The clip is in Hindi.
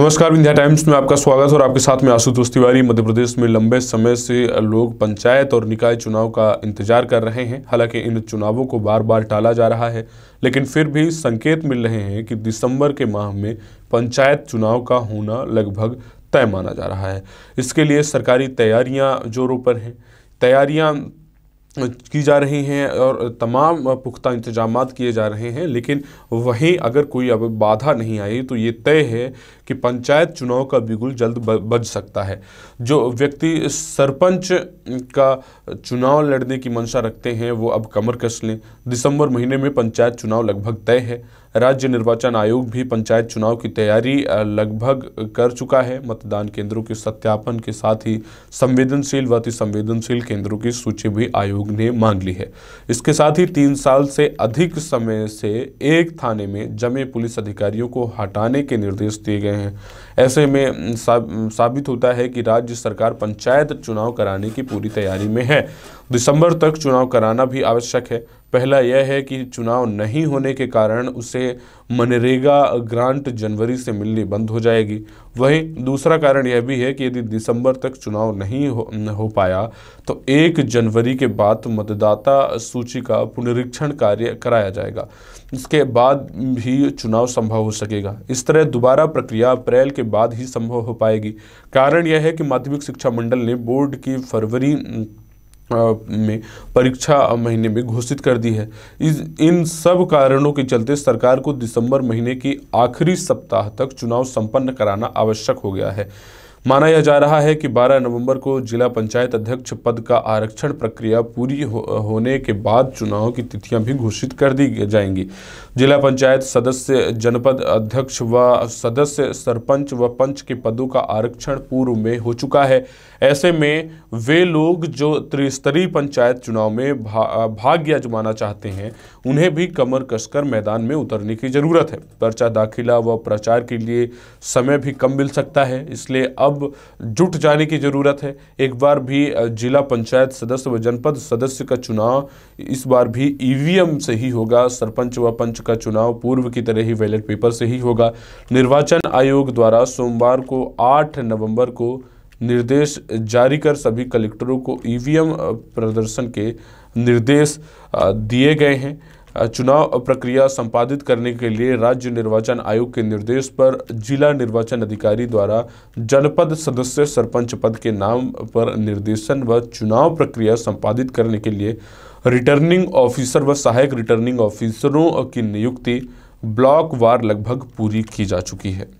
नमस्कार विंध्या टाइम्स में आपका स्वागत है और आपके साथ में आशुतोष तिवारी मध्य प्रदेश में लंबे समय से लोग पंचायत और निकाय चुनाव का इंतजार कर रहे हैं हालांकि इन चुनावों को बार बार टाला जा रहा है लेकिन फिर भी संकेत मिल रहे हैं कि दिसंबर के माह में पंचायत चुनाव का होना लगभग तय माना जा रहा है इसके लिए सरकारी तैयारियाँ जोरों पर हैं तैयारियाँ की जा रही हैं और तमाम पुख्ता इंतजाम किए जा रहे हैं लेकिन वहीं अगर कोई अब बाधा नहीं आई तो ये तय है कि पंचायत चुनाव का बिगुल जल्द बज सकता है जो व्यक्ति सरपंच का चुनाव लड़ने की मंशा रखते हैं वो अब कमर कस लें दिसंबर महीने में पंचायत चुनाव लगभग तय है राज्य निर्वाचन आयोग भी पंचायत चुनाव की तैयारी लगभग कर चुका है मतदान केंद्रों के सत्यापन के साथ ही संवेदनशील व अति संवेदनशील केंद्रों की सूची भी आयोग ने मांग ली है इसके साथ ही तीन साल से अधिक समय से एक थाने में जमे पुलिस अधिकारियों को हटाने के निर्देश दिए गए हैं ऐसे में साबित होता है कि राज्य सरकार पंचायत चुनाव कराने की पूरी तैयारी में है दिसंबर तक चुनाव कराना भी आवश्यक है पहला यह है कि चुनाव नहीं होने के कारण उसे मनरेगा ग्रांट जनवरी से मिलनी बंद हो जाएगी वहीं दूसरा कारण यह भी है कि यदि दिसंबर तक चुनाव नहीं हो, हो पाया तो एक जनवरी के बाद मतदाता सूची का पुनरीक्षण कार्य कराया जाएगा इसके बाद भी चुनाव संभव हो सकेगा इस तरह दोबारा प्रक्रिया अप्रैल के बाद ही संभव हो पाएगी कारण यह है कि माध्यमिक शिक्षा मंडल ने बोर्ड की फरवरी में परीक्षा महीने में घोषित कर दी है इस इन सब कारणों के चलते सरकार को दिसंबर महीने के आखिरी सप्ताह तक चुनाव संपन्न कराना आवश्यक हो गया है माना यह जा रहा है कि 12 नवंबर को जिला पंचायत अध्यक्ष पद का आरक्षण प्रक्रिया पूरी हो, होने के बाद चुनाव की तिथियां भी घोषित कर दी जाएंगी जिला पंचायत सदस्य जनपद अध्यक्ष व सदस्य सरपंच व पंच के पदों का आरक्षण पूर्व में हो चुका है ऐसे में वे लोग जो त्रिस्तरीय पंचायत चुनाव में भा, भाग्य जमाना चाहते हैं उन्हें भी कमर कसकर मैदान में उतरने की जरूरत है पर्चा दाखिला व प्रचार के लिए समय भी कम मिल सकता है इसलिए अब अब जुट जाने की ज़रूरत है एक बार भी जिला पंचायत सदस्य व जनपद सदस्य का चुनाव इस बार भी ईवीएम से ही होगा सरपंच व पंच का चुनाव पूर्व की तरह ही बैलेट पेपर से ही होगा निर्वाचन आयोग द्वारा सोमवार को 8 नवंबर को निर्देश जारी कर सभी कलेक्टरों को ईवीएम प्रदर्शन के निर्देश दिए गए हैं चुनाव प्रक्रिया संपादित करने के लिए राज्य निर्वाचन आयोग के निर्देश पर जिला निर्वाचन अधिकारी द्वारा जनपद सदस्य सरपंच पद के नाम पर निर्देशन व चुनाव प्रक्रिया संपादित करने के लिए रिटर्निंग ऑफिसर व सहायक रिटर्निंग ऑफिसरों की नियुक्ति ब्लॉक वार लगभग पूरी की जा चुकी है